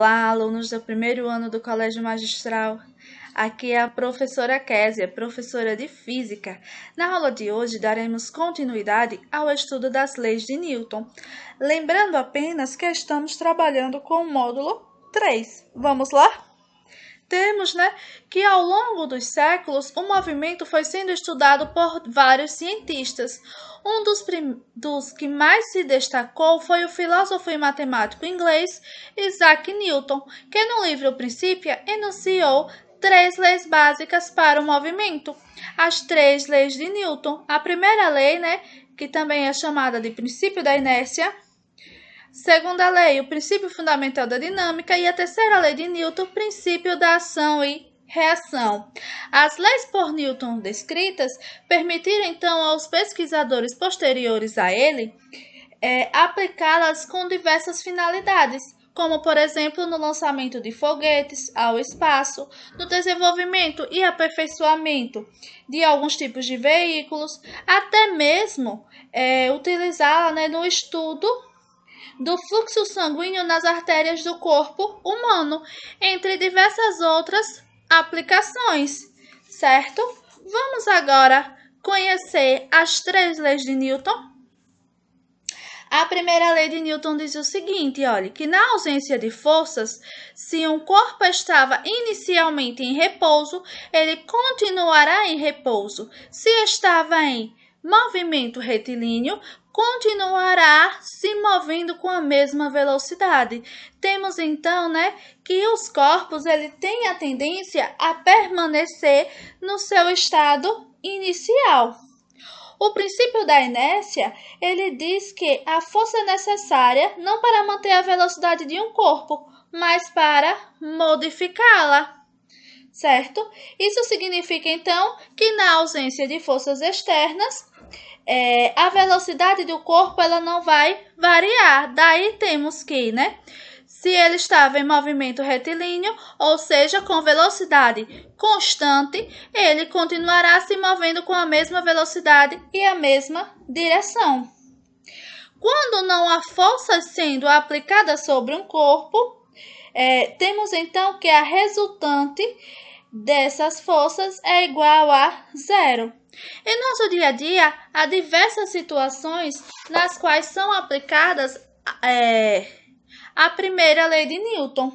Olá, alunos do primeiro ano do Colégio Magistral. Aqui é a professora Késia, professora de Física. Na aula de hoje daremos continuidade ao estudo das leis de Newton. Lembrando apenas que estamos trabalhando com o módulo 3. Vamos lá? temos né, que ao longo dos séculos o movimento foi sendo estudado por vários cientistas. Um dos, dos, que mais se destacou foi o filósofo e matemático inglês Isaac Newton, que no livro Princípia enunciou três leis básicas para o movimento. As três leis de Newton. A primeira lei, né, que também é chamada de princípio da inércia, segunda lei, o princípio fundamental da dinâmica, e a terceira lei de Newton, o princípio da ação e reação. As leis por Newton descritas permitiram então aos pesquisadores posteriores a ele é, aplicá-las com diversas finalidades, como por exemplo no lançamento de foguetes ao espaço, no desenvolvimento e aperfeiçoamento de alguns tipos de veículos, até mesmo é, utilizá-la né, no estudo do fluxo sanguíneo nas artérias do corpo humano, entre diversas outras aplicações, certo? Vamos agora conhecer as três leis de Newton. A primeira lei de Newton diz o seguinte, olha, que na ausência de forças, se um corpo estava inicialmente em repouso, ele continuará em repouso. Se estava em movimento retilíneo, continuará se movendo com a mesma velocidade. Temos então, né, que os corpos ele tem a tendência a permanecer no seu estado inicial. O princípio da inércia, ele diz que a força é necessária não para manter a velocidade de um corpo, mas para modificá-la certo? Isso significa então que na ausência de forças externas, é, a velocidade do corpo ela não vai variar. Daí temos que, né? Se ele estava em movimento retilíneo, ou seja, com velocidade constante, ele continuará se movendo com a mesma velocidade e a mesma direção. Quando não há força sendo aplicada sobre um corpo, é, temos então que a resultante dessas forças é igual a zero. Em nosso dia a dia, há diversas situações nas quais são aplicadas é, a primeira lei de Newton.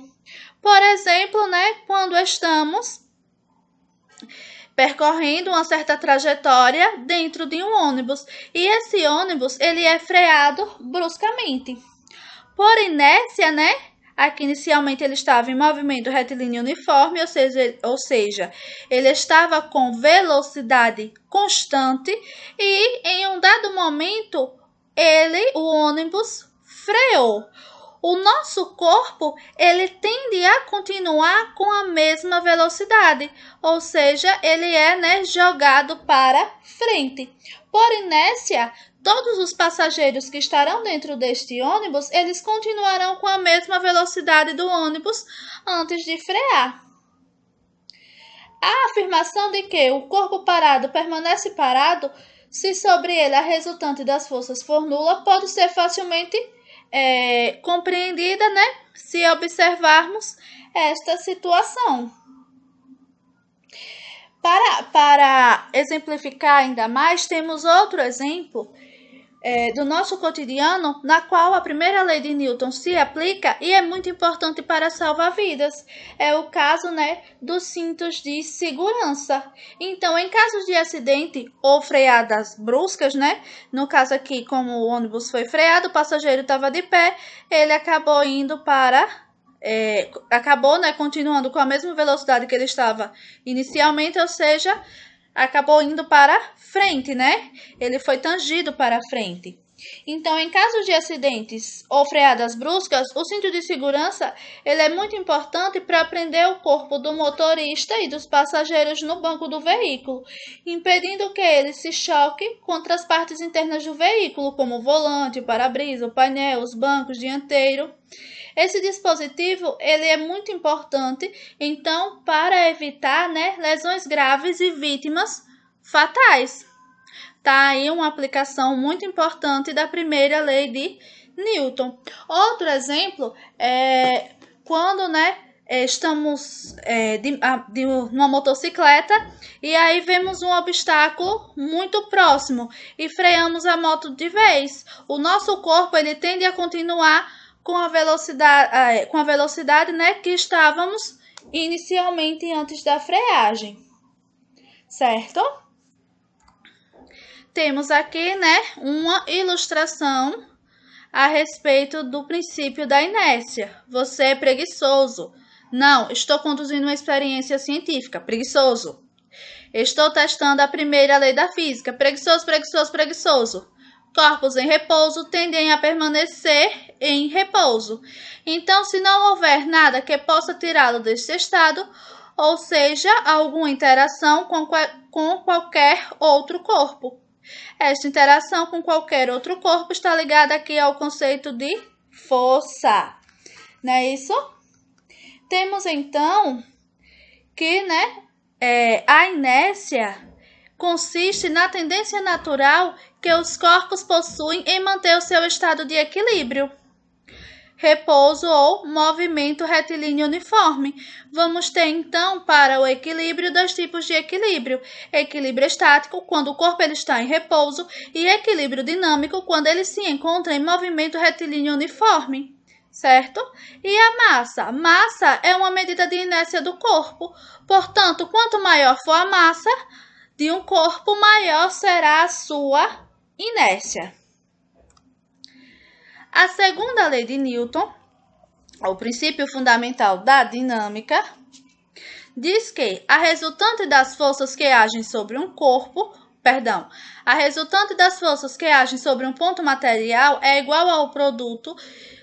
Por exemplo, né, quando estamos percorrendo uma certa trajetória dentro de um ônibus e esse ônibus ele é freado bruscamente. Por inércia, né, Aqui inicialmente ele estava em movimento retilíneo uniforme, ou seja, ele, ou seja, ele estava com velocidade constante e em um dado momento ele, o ônibus, freou o nosso corpo ele tende a continuar com a mesma velocidade, ou seja, ele é né, jogado para frente. Por inércia, todos os passageiros que estarão dentro deste ônibus, eles continuarão com a mesma velocidade do ônibus antes de frear. A afirmação de que o corpo parado permanece parado se sobre ele a resultante das forças for nula, pode ser facilmente é, compreendida, né? Se observarmos esta situação. Para, para exemplificar ainda mais, temos outro exemplo é, do nosso cotidiano, na qual a primeira lei de Newton se aplica e é muito importante para salvar vidas. É o caso né, dos cintos de segurança. Então, em casos de acidente ou freadas bruscas, né? No caso aqui, como o ônibus foi freado, o passageiro estava de pé, ele acabou indo para é, acabou né, continuando com a mesma velocidade que ele estava inicialmente, ou seja, acabou indo para frente, né? Ele foi tangido para frente. Então, em caso de acidentes ou freadas bruscas, o cinto de segurança ele é muito importante para prender o corpo do motorista e dos passageiros no banco do veículo, impedindo que ele se choque contra as partes internas do veículo, como o volante, o para-brisa, o painel, os bancos dianteiro. Esse dispositivo ele é muito importante, então, para evitar né, lesões graves e vítimas fatais. Tá aí uma aplicação muito importante da primeira lei de Newton. Outro exemplo é quando, né, é, estamos é, de, de uma motocicleta e aí vemos um obstáculo muito próximo e freamos a moto de vez. O nosso corpo ele tende a continuar com a velocidade, ah, é, com a velocidade né, que estávamos inicialmente antes da freagem, certo? Temos aqui né, uma ilustração a respeito do princípio da inércia. Você é preguiçoso. Não, estou conduzindo uma experiência científica. Preguiçoso. Estou testando a primeira lei da física. Preguiçoso, preguiçoso, preguiçoso. Corpos em repouso tendem a permanecer em repouso. Então, se não houver nada que possa tirá-lo deste estado, ou seja, alguma interação com, com qualquer outro corpo. Esta interação com qualquer outro corpo está ligada aqui ao conceito de força. Não é isso? Temos então que né, é, a inércia consiste na tendência natural que os corpos possuem em manter o seu estado de equilíbrio. Repouso ou movimento retilíneo uniforme. Vamos ter então para o equilíbrio dois tipos de equilíbrio: equilíbrio estático, quando o corpo ele está em repouso, e equilíbrio dinâmico, quando ele se encontra em movimento retilíneo uniforme certo? E a massa? Massa é uma medida de inércia do corpo. Portanto, quanto maior for a massa, de um corpo maior será a sua inércia. A segunda lei de Newton, o princípio fundamental da dinâmica, diz que a resultante das forças que agem sobre um corpo, perdão, a resultante das forças que agem sobre um ponto material é igual ao produto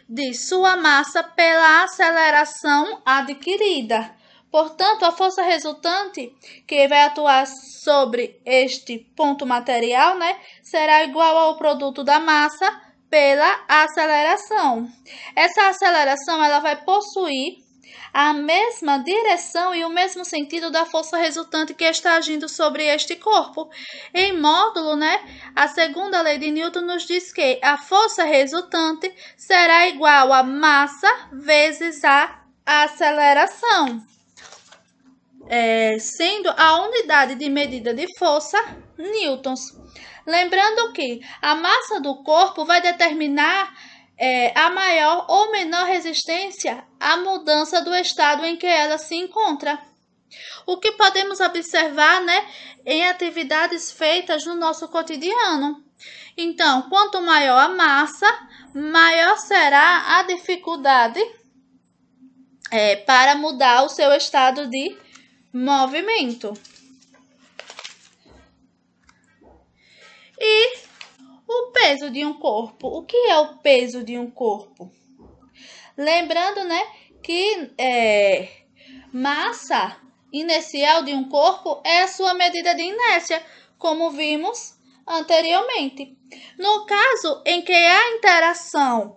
de sua massa pela aceleração adquirida. Portanto, a força resultante que vai atuar sobre este ponto material, né, será igual ao produto da massa pela aceleração. Essa aceleração ela vai possuir a mesma direção e o mesmo sentido da força resultante que está agindo sobre este corpo. Em módulo, né, a segunda lei de Newton nos diz que a força resultante será igual a massa vezes a aceleração é, sendo a unidade de medida de força newtons. Lembrando que a massa do corpo vai determinar é, a maior ou menor resistência à mudança do estado em que ela se encontra. O que podemos observar né, em atividades feitas no nosso cotidiano. Então, quanto maior a massa, maior será a dificuldade é, para mudar o seu estado de movimento. E o peso de um corpo. O que é o peso de um corpo? Lembrando, né, que é, massa inercial de um corpo é a sua medida de inércia, como vimos anteriormente. No caso em que a interação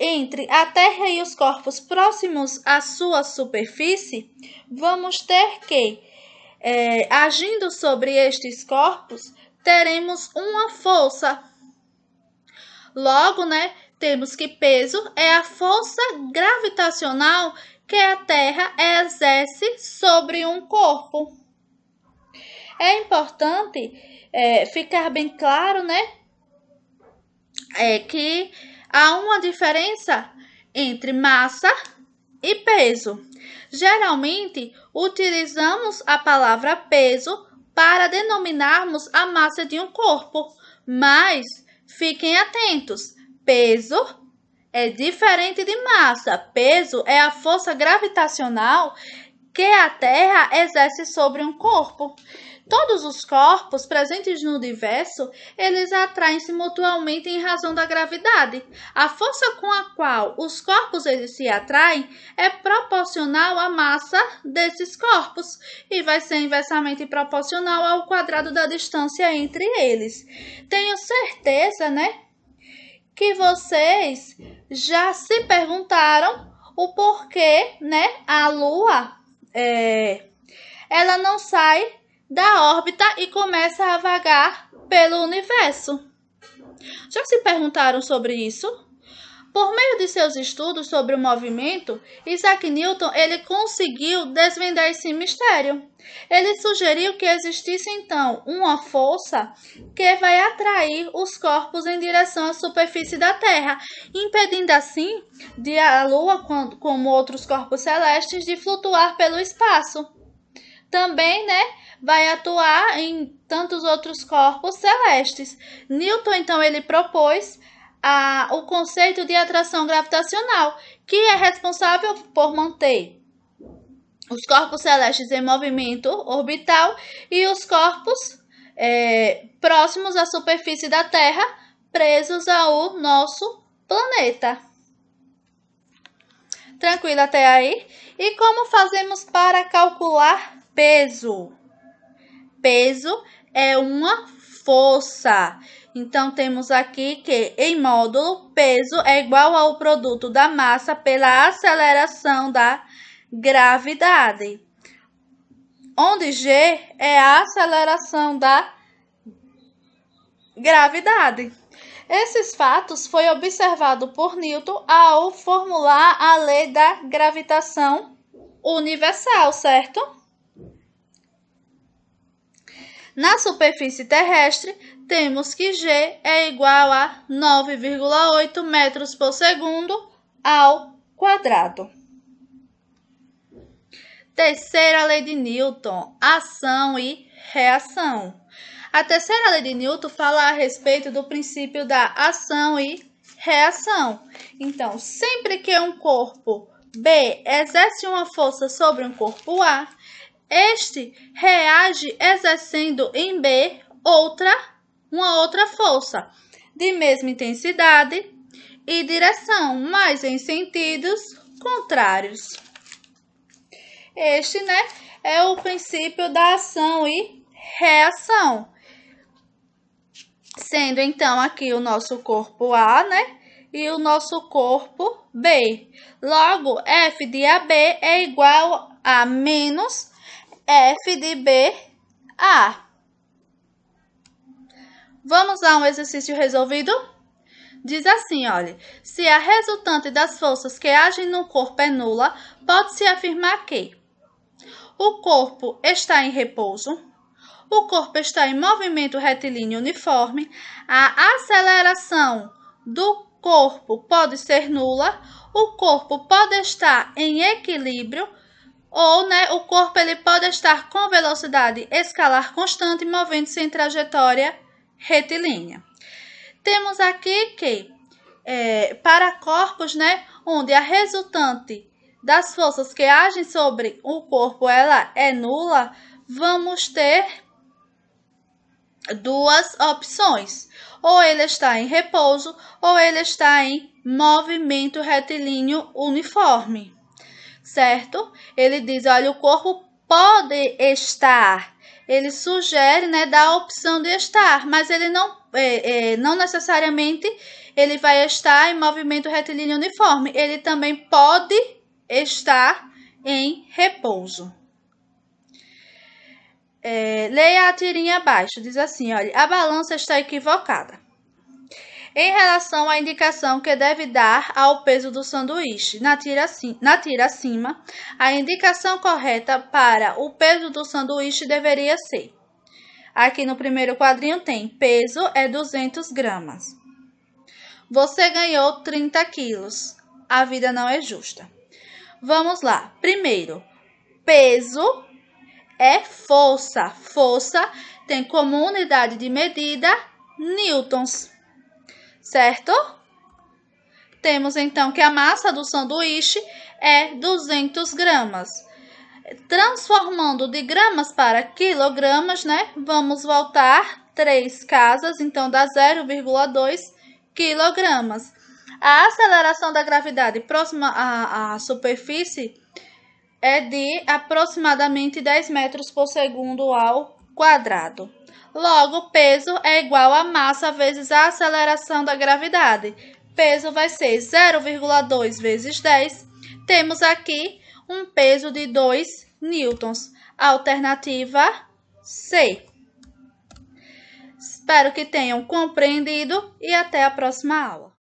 entre a Terra e os corpos próximos à sua superfície, vamos ter que, é, agindo sobre estes corpos, teremos uma força. Logo, né, temos que peso é a força gravitacional que a Terra exerce sobre um corpo. É importante é, ficar bem claro, né, é que Há uma diferença entre massa e peso. Geralmente, utilizamos a palavra peso para denominarmos a massa de um corpo, mas fiquem atentos: peso é diferente de massa. Peso é a força gravitacional que a Terra exerce sobre um corpo. Todos os corpos presentes no universo, eles atraem-se mutualmente em razão da gravidade. A força com a qual os corpos eles se atraem é proporcional à massa desses corpos e vai ser inversamente proporcional ao quadrado da distância entre eles. Tenho certeza, né, que vocês já se perguntaram o porquê, né, a Lua é, ela não sai da órbita e começa a vagar pelo universo. Já se perguntaram sobre isso? Por meio de seus estudos sobre o movimento, Isaac Newton ele conseguiu desvendar esse mistério. Ele sugeriu que existisse então uma força que vai atrair os corpos em direção à superfície da Terra, impedindo assim de a Lua, como outros corpos celestes, de flutuar pelo espaço. Também, né, vai atuar em tantos outros corpos celestes. Newton então ele propôs a, o conceito de atração gravitacional, que é responsável por manter os corpos celestes em movimento orbital e os corpos é, próximos à superfície da Terra presos ao nosso planeta. Tranquilo até aí? E como fazemos para calcular peso? Peso é uma força então, temos aqui que, em módulo, peso é igual ao produto da massa pela aceleração da gravidade, onde G é a aceleração da gravidade. Esses fatos foi observado por Newton ao formular a lei da gravitação universal, certo? Na superfície terrestre, temos que g é igual a 9,8 metros por segundo ao quadrado. Terceira lei de Newton, ação e reação. A terceira lei de Newton fala a respeito do princípio da ação e reação. Então, sempre que um corpo B exerce uma força sobre um corpo A, este reage exercendo em B outra uma outra força de mesma intensidade e direção, mas em sentidos contrários. Este, né, é o princípio da ação e reação. Sendo então aqui o nosso corpo A, né, e o nosso corpo B. Logo, F de AB é igual a menos F de B A. Vamos a um exercício resolvido? Diz assim, olha, se a resultante das forças que agem no corpo é nula, pode-se afirmar que o corpo está em repouso, o corpo está em movimento retilíneo uniforme, a aceleração do corpo pode ser nula, o corpo pode estar em equilíbrio, ou né, o corpo ele pode estar com velocidade escalar constante, movendo-se em trajetória retilínea. Temos aqui que é, para corpos né, onde a resultante das forças que agem sobre o corpo ela é nula, vamos ter duas opções. Ou ele está em repouso ou ele está em movimento retilíneo uniforme. Certo? Ele diz, olha, o corpo pode estar ele sugere, né, da a opção de estar, mas ele não, é, é, não necessariamente ele vai estar em movimento retilíneo uniforme, ele também pode estar em repouso. É, leia a tirinha abaixo, diz assim, olha, a balança está equivocada em relação à indicação que deve dar ao peso do sanduíche. Na tira, na tira acima, a indicação correta para o peso do sanduíche deveria ser. Aqui no primeiro quadrinho tem peso é 200 gramas. Você ganhou 30 quilos. A vida não é justa. Vamos lá. Primeiro, peso é força. Força tem como unidade de medida newtons certo? Temos então que a massa do sanduíche é 200 gramas. Transformando de gramas para quilogramas, né? Vamos voltar três casas, então dá 0,2 quilogramas. A aceleração da gravidade próxima à, à superfície é de aproximadamente 10 metros por segundo ao quadrado. Logo, peso é igual a massa vezes a aceleração da gravidade. Peso vai ser 0,2 vezes 10. Temos aqui um peso de 2 newtons. Alternativa C. Espero que tenham compreendido e até a próxima aula.